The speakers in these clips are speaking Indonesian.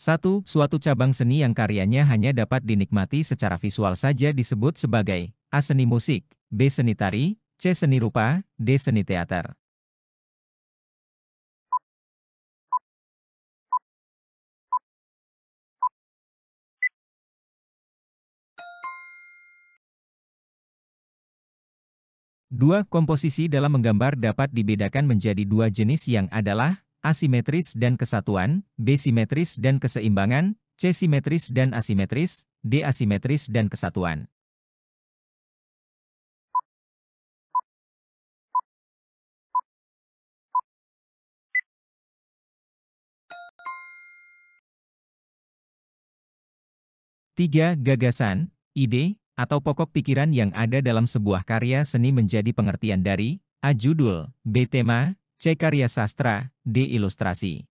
Satu, suatu cabang seni yang karyanya hanya dapat dinikmati secara visual saja disebut sebagai A. Seni musik, B. Seni tari, C. Seni rupa, D. Seni teater. Dua komposisi dalam menggambar dapat dibedakan menjadi dua jenis yang adalah asimetris dan kesatuan, B simetris dan keseimbangan, C simetris dan asimetris, D asimetris dan kesatuan. Tiga Gagasan, ide, atau pokok pikiran yang ada dalam sebuah karya seni menjadi pengertian dari A. Judul, B. Tema, C. Karya sastra, D. Ilustrasi.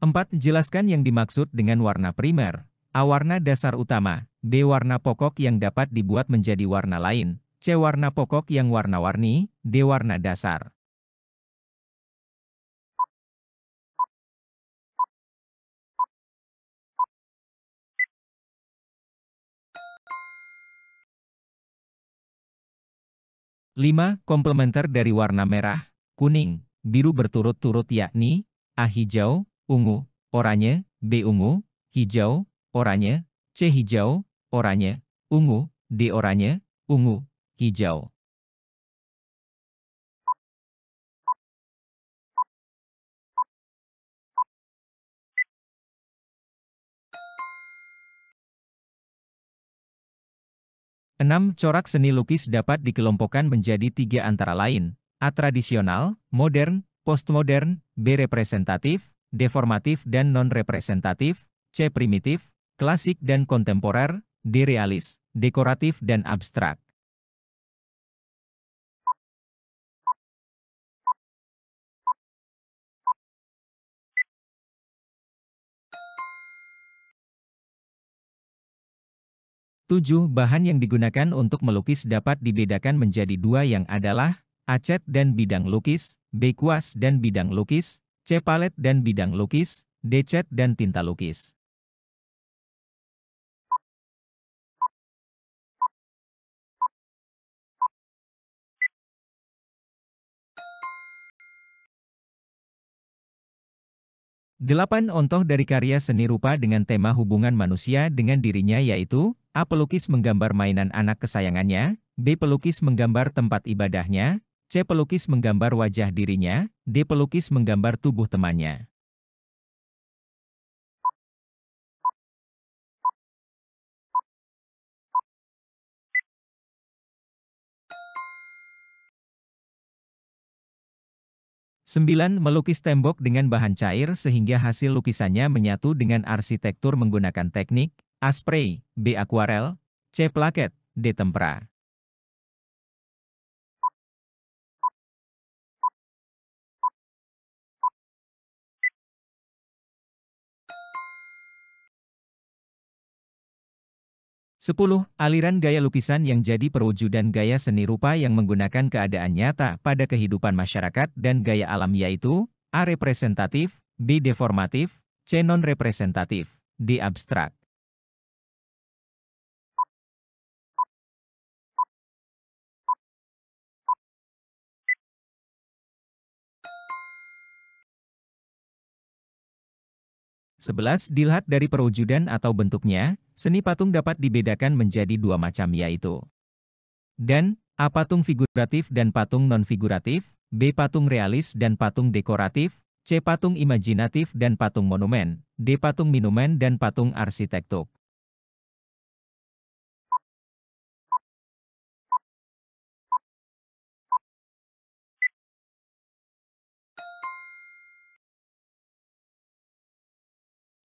Empat, jelaskan yang dimaksud dengan warna primer. A. Warna dasar utama, d. Warna pokok yang dapat dibuat menjadi warna lain, C. Warna pokok yang warna-warni, D. Warna dasar. 5. Komplementer dari warna merah, kuning, biru berturut-turut yakni A hijau, ungu, oranye, B ungu, hijau, oranye, C hijau, oranye, ungu, D oranye, ungu, hijau. Enam Corak seni lukis dapat dikelompokkan menjadi tiga antara lain, a. tradisional, modern, postmodern, B. Representatif, deformatif dan non-representatif, C. Primitif, klasik dan kontemporer, D. Realis, dekoratif dan abstrak. 7. Bahan yang digunakan untuk melukis dapat dibedakan menjadi dua yang adalah acet dan bidang lukis, B kuas dan bidang lukis, C palet dan bidang lukis, D cat dan tinta lukis. Delapan ontoh dari karya seni rupa dengan tema hubungan manusia dengan dirinya yaitu A. Pelukis menggambar mainan anak kesayangannya, B. Pelukis menggambar tempat ibadahnya, C. Pelukis menggambar wajah dirinya, D. Pelukis menggambar tubuh temannya. Sembilan Melukis tembok dengan bahan cair sehingga hasil lukisannya menyatu dengan arsitektur menggunakan teknik A. Spray, B. Aquarel, C. Plaket, D. Tempera. Sepuluh Aliran gaya lukisan yang jadi perwujudan gaya seni rupa yang menggunakan keadaan nyata pada kehidupan masyarakat dan gaya alam yaitu A. Representatif, B. Deformatif, C. Non-representatif, D. Abstrak. 11. Dilihat dari perwujudan atau bentuknya, seni patung dapat dibedakan menjadi dua macam yaitu dan A. Patung figuratif dan patung non-figuratif, B. Patung realis dan patung dekoratif, C. Patung imajinatif dan patung monumen, D. Patung minuman dan patung arsitektur.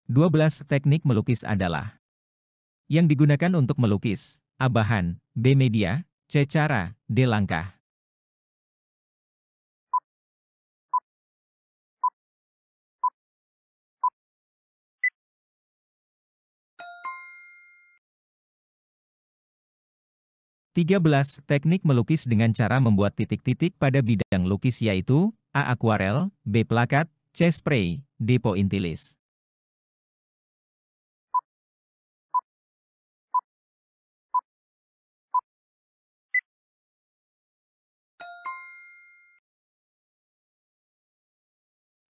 12 teknik melukis adalah yang digunakan untuk melukis, A. Bahan, B. Media, C. Cara, D. Langkah. Tiga belas Teknik melukis dengan cara membuat titik-titik pada bidang lukis yaitu A. aquarel B. Plakat, C. Spray, D. Pointilis.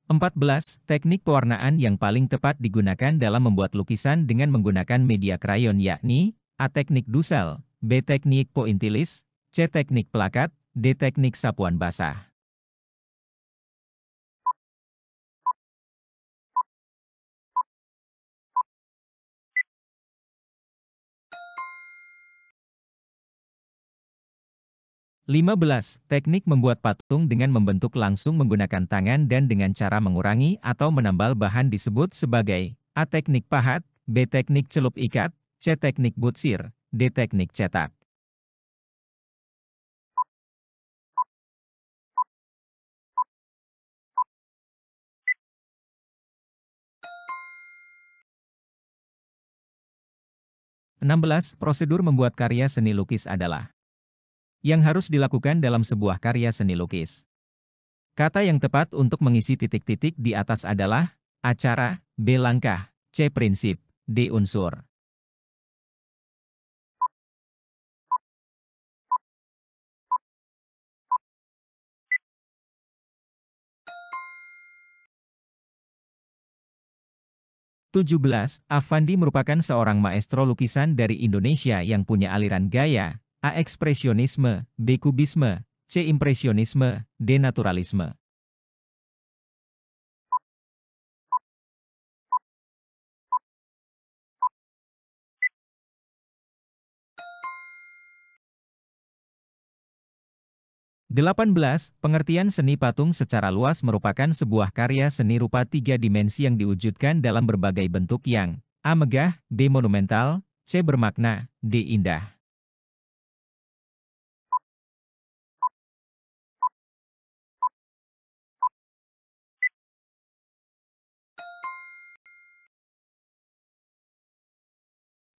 14. Teknik pewarnaan yang paling tepat digunakan dalam membuat lukisan dengan menggunakan media krayon yakni A. Teknik dusel B. Teknik pointilis C. Teknik pelakat, D. Teknik sapuan basah 15. Teknik membuat patung dengan membentuk langsung menggunakan tangan dan dengan cara mengurangi atau menambal bahan disebut sebagai A. Teknik pahat, B. Teknik celup ikat, C. Teknik butsir, D. Teknik cetak. Enam belas, prosedur membuat karya seni lukis adalah yang harus dilakukan dalam sebuah karya seni lukis. Kata yang tepat untuk mengisi titik-titik di atas adalah acara, B langkah, C prinsip, D unsur. Tujuh Avandi merupakan seorang maestro lukisan dari Indonesia yang punya aliran gaya, A. Ekspresionisme, B. Kubisme, C. Impresionisme, D. Naturalisme. Delapan belas, Pengertian seni patung secara luas merupakan sebuah karya seni rupa tiga dimensi yang diwujudkan dalam berbagai bentuk yang A. Megah, B. Monumental, C. Bermakna, D. Indah.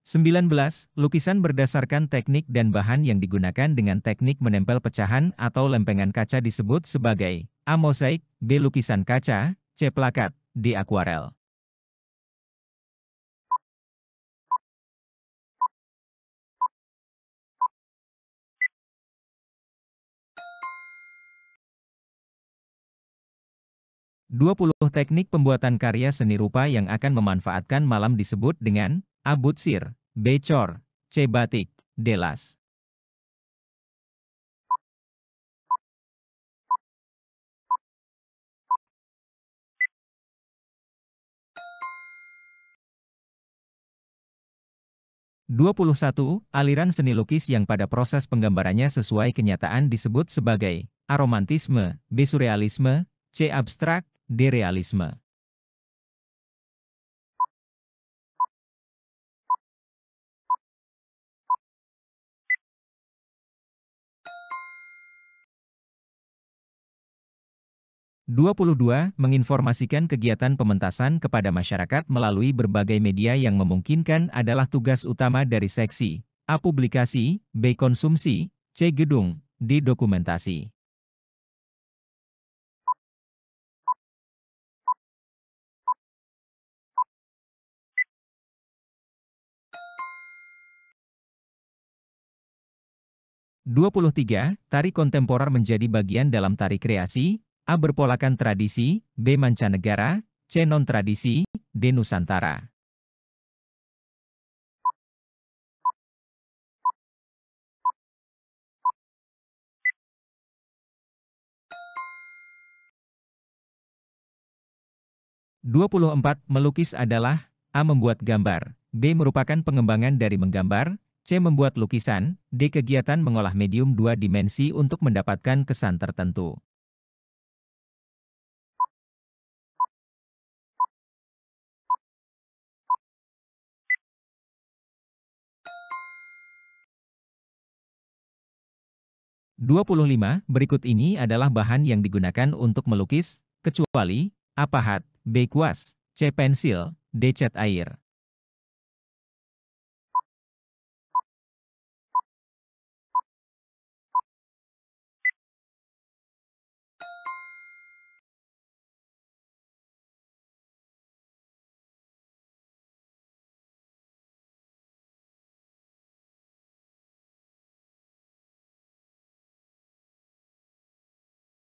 19. Lukisan berdasarkan teknik dan bahan yang digunakan dengan teknik menempel pecahan atau lempengan kaca disebut sebagai A. Mosaik, B. Lukisan kaca, C. Plakat, D. Akuarel. Dua puluh teknik pembuatan karya seni rupa yang akan memanfaatkan malam disebut dengan abutsir, becor, cebatik, delas. Dua puluh satu Aliran seni lukis yang pada proses penggambarannya sesuai kenyataan disebut sebagai aromantisme, B. C. abstrak, D. 22. Menginformasikan kegiatan pementasan kepada masyarakat melalui berbagai media yang memungkinkan adalah tugas utama dari seksi A. Publikasi, B. Konsumsi, C. Gedung, D. Dokumentasi. Dua puluh tiga, Tari kontemporer menjadi bagian dalam tari kreasi, A. Berpolakan tradisi, B. Mancanegara, C. Non-tradisi, D. Nusantara. Dua puluh empat Melukis adalah A. Membuat gambar, B. Merupakan pengembangan dari menggambar, C. Membuat lukisan, D. Kegiatan mengolah medium dua dimensi untuk mendapatkan kesan tertentu. 25. Berikut ini adalah bahan yang digunakan untuk melukis, kecuali apahat, Pahat, B. Kuas, C. Pensil, D. Cat air.